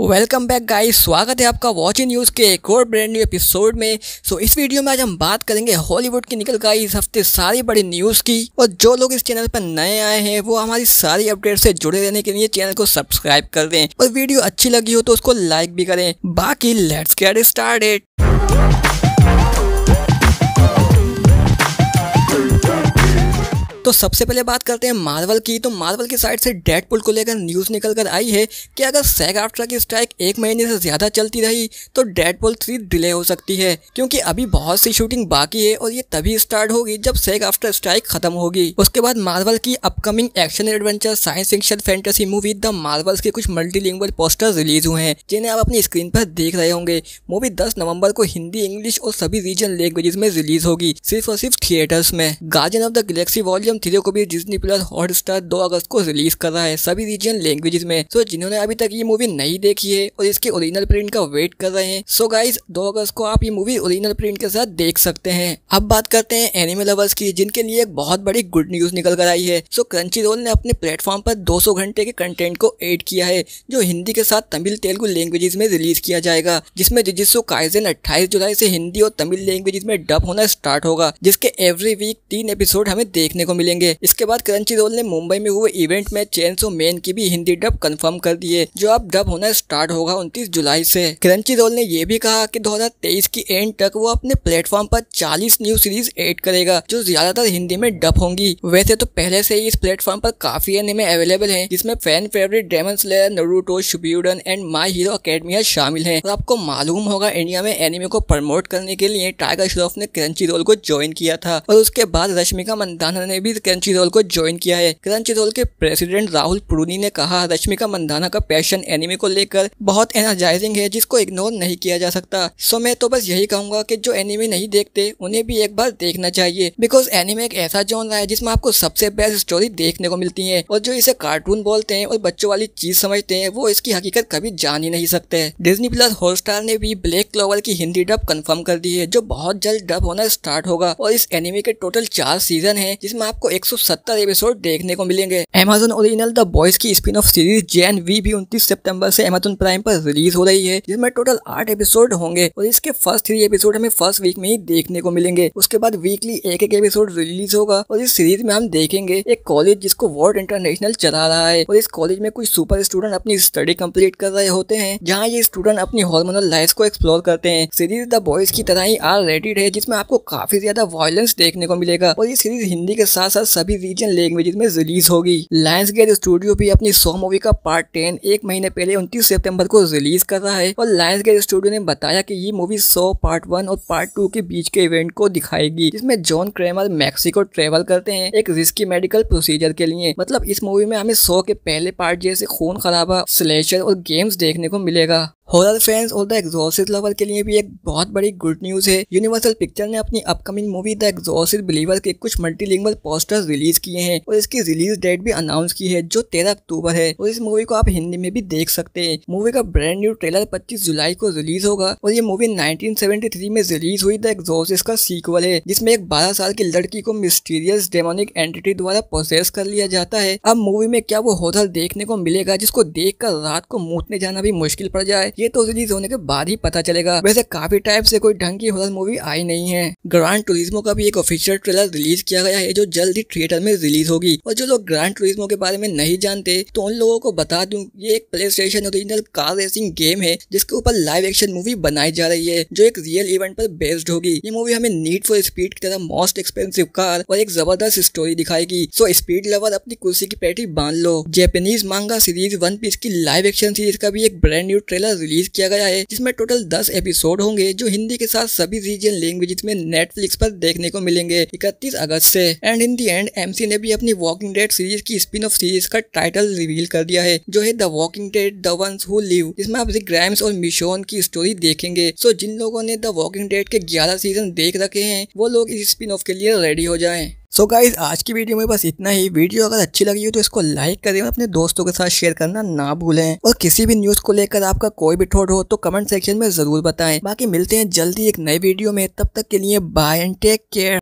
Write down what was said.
welcome back guys स्वागत है आपका वॉचिंग न्यूज़ के एक और ब्रांड न्यू एपिसोड में सो so, इस वीडियो में आज हम बात करेंगे हॉलीवुड की निकल गई इस हफ्ते सारी बड़ी न्यूज़ की और जो लोग इस चैनल पर नए आए हैं वो हमारी सारी अपडेट से जुड़े रहने के लिए चैनल को सब्सक्राइब कर दें और वीडियो अच्छी लगी हो तो उसको लाइक भी करें बाकी लेट्स गेट स्टार्टेड तो सबसे पहले बात करते हैं मार्वल की तो मार्वल की साइड से डेडपुल को लेकर न्यूज़ निकल कर आई है कि अगर सैग आफ्टर की स्ट्राइक एक महीने से ज़्यादा चलती रही तो डेडपुल थ्री डिले हो सकती है क्योंकि अभी बहुत सी शूटिंग बाकी है और ये तभी स्टार्ट होगी जब सैग आफ्टर स्ट्राइक खत्म होगी उसके बाद मार्वल की upcoming action adventure science fiction fantasy movie the Marvels के कुछ मल्टी पोस्टर रिलीज हुए हैं जिन्हें आप अपनी स्क्रीन पर देख रहे होंगे मूवी दस नवंबर को हिंदी इंग्लिश और सभी रीजन लैंग्वेजेस में रिलीज होगी सिर्फ और सिर्फ थिएटर्स में Guardian of the Galaxy volume season three को भी डिजनी प्लस हॉटस्टार दो अगस्त को रिलीज कर रहा है सभी रीजन लैंग्वेजेस में सो जिन्होंने अभी तक ये मूवी नहीं देखी है और इसके ओरिजिनल प्रिंट का वेट कर रहे हैं सो गाइज दो अगस्त को आप ये मूवी ओरिजिनल प्रिंट के साथ देख सकते हैं अब बात करते हैं एनिमल लवर्स की जिनके लिए एक बहुत बड़ी गुड न्यूज निकल कर आई है सो क्रंची रोल ने अपने प्लेटफॉर्म पर 200 घंटे के कंटेंट को एड किया है जो हिंदी के साथ तमिल तेलुगु लैंग्वेजेस में रिलीज किया जाएगा जिसमें जिजिसो काइजन 28 जुलाई से हिंदी और तमिल लैंग्वेजेस में डब होना स्टार्ट होगा जिसके एवरी वीक तीन एपिसोड हमें देखने को मिले खोलेंगे इसके बाद करंची रोल ने मुंबई में हुए इवेंट में चेन्सो मैन की भी हिंदी डब कंफर्म कर दी है जो अब डब होना स्टार्ट होगा 29 जुलाई से करंची रोल ने यह भी कहा कि 2023 की एंड तक वो अपने प्लेटफॉर्म पर 40 न्यू सीरीज ऐड करेगा जो ज्यादातर हिंदी में डब होंगी वैसे तो पहले से ही इस प्लेटफॉर्म पर काफी एनिमे अवेलेबल है जिसमे fan favourite Demon Slayer Naruto Shippuden and My Hero Academia शामिल है और आपको मालूम होगा इंडिया में एनिमे को प्रमोट करने के लिए टाइगर श्रॉफ ने करंची रोल को ज्वाइन किया था और उसके बाद रश्मिका मंदाना ने भी भी क्रंची रोल को ज्वाइन किया है क्रंची रोल के प्रेसिडेंट राहुल पुरूनी ने कहा रश्मिका मंदाना का पैशन एनिमे को लेकर बहुत एनर्जाइजिंग है जिसको इग्नोर नहीं किया जा सकता सो मैं तो बस यही कहूंगा की जो एनिमे नहीं देखते उन्हें भी एक बार देखना चाहिए बिकॉज एनिमे एक ऐसा जोन है जिसमें आपको सबसे बेस्ट स्टोरी देखने को मिलती है और जो इसे कार्टून बोलते हैं और बच्चों वाली चीज समझते हैं वो इसकी हकीकत कभी जान ही नहीं सकते डिज्नी प्लस हॉटस्टार ने भी ब्लैक क्लोवर की हिंदी डब कंफर्म कर दी है जो बहुत जल्द डब होना स्टार्ट होगा और इस एनिमे के टोटल चार सीजन है जिसमें आप आपको 170 एपिसोड देखने को मिलेंगे एमेजोन ओरिजिनल द बॉयज की spin off series Gen V भी उन्तीस सेप्टेम्बर से अमेजोन प्राइम पर रिलीज हो रही है जिसमें टोटल आठ एपिसोड होंगे और इसके फर्स्ट थ्री एपिसोड हमें फर्स्ट वीक में ही देखने को मिलेंगे उसके बाद वीकली एक एक एपिसोड रिलीज होगा और इस सीरीज में हम देखेंगे एक कॉलेज जिसको वर्ल्ड इंटरनेशनल चला रहा है और इस कॉलेज में कुछ सुपर स्टूडेंट अपनी स्टडी कंप्लीट कर रहे होते हैं जहाँ ये स्टूडेंट अपनी हॉर्मोनल लाइफ को एक्सप्लोर करते हैं सीरीज द बॉयज की तरह ही आर रेटेड है जिसमें आपको काफी ज्यादा वायलेंस देखने को मिलेगा और ये सीरीज हिंदी के साथ साथ साथ सभी रीजन लैंग्वेजेस में रिलीज होगी लायंस गेट स्टूडियो भी अपनी सो मूवी का पार्ट टेन एक महीने पहले उनतीस सितंबर को रिलीज कर रहा है और लायंस गेट स्टूडियो ने बताया कि ये मूवी सो पार्ट वन और पार्ट टू के बीच के इवेंट को दिखाएगी जिसमें जॉन क्रेमर मैक्सिको ट्रेवल करते हैं एक रिस्की मेडिकल प्रोसीजर के लिए मतलब इस मूवी में हमें सो के पहले पार्ट जैसे खून खराबा स्लेशर और गेम्स देखने को मिलेगा हॉरर फैंस और द एग्जॉसिस्ट लवर के लिए भी एक बहुत बड़ी गुड न्यूज़ है यूनिवर्सल पिक्चर ने अपनी upcoming movie the Exorcist Believer के कुछ मल्टीलिंगुअल पोस्टर्स रिलीज किए हैं और इसकी रिलीज डेट भी अनाउंस की है जो तेरह अक्टूबर है और इस मूवी को आप हिंदी में भी देख सकते हैं मूवी का ब्रांड न्यू ट्रेलर पच्चीस जुलाई को रिलीज होगा और ये मूवी नाइनटीन में रिलीज हुई द एग्जॉसिस का सीक्वल है जिसमे एक बारह साल की लड़की को मिस्टीरियस डेमोनिक एंटिटी द्वारा प्रोसेस कर लिया जाता है अब मूवी में क्या वो होटल देखने को मिलेगा जिसको देख रात को मोटने जाना भी मुश्किल पड़ जाए ये तो रिलीज होने के बाद ही पता चलेगा वैसे काफी टाइप से कोई ढंग की हॉरर मूवी आई नहीं है ग्रांड टूरिज्मो का भी एक ऑफिशियल ट्रेलर रिलीज किया गया है जो जल्द ही थिएटर में रिलीज होगी और जो लोग ग्रांड टूरिज्मो के बारे में नहीं जानते तो उन लोगों को बता दूं ये एक PlayStation original car racing game है जिसके ऊपर लाइव एक्शन मूवी बनाई जा रही है जो एक रियल इवेंट पर बेस्ड होगी ये मूवी हमें नीड फॉर स्पीड की तरह मोस्ट एक्सपेंसिव कार और एक जबरदस्त स्टोरी दिखाएगी सो स्पीड लवर अपनी कुर्सी की पेटी बांध लो Japanese manga series one piece की लाइव एक्शन सीरीज का भी एक ब्रांड न्यू ट्रेलर रिलीज किया गया है जिसमें टोटल दस एपिसोड होंगे जो हिंदी के साथ सभी रीजन लैंग्वेज में नेटफ्लिक्स पर देखने को मिलेंगे इकतीस अगस्त से एंड इन दी एंड एम ने भी अपनी वॉकिंग डेड सीरीज की स्पिन ऑफ सीरीज का टाइटल रिवील कर दिया है जो है the Walking Dead the ones who live जिसमें आप ग्राम्स और मिशोन की स्टोरी देखेंगे सो जिन लोगों ने द वॉकिंग डेड के ग्यारह सीजन देख रखे हैं वो लोग इस स्पिन ऑफ के लिए रेडी हो जाए सो so गाइज आज की वीडियो में बस इतना ही वीडियो अगर अच्छी लगी हो तो इसको लाइक करें और अपने दोस्तों के साथ शेयर करना ना भूलें और किसी भी न्यूज़ को लेकर आपका कोई भी ठोड हो तो कमेंट सेक्शन में ज़रूर बताएं बाकी मिलते हैं जल्दी एक नई वीडियो में तब तक के लिए बाय एंड टेक केयर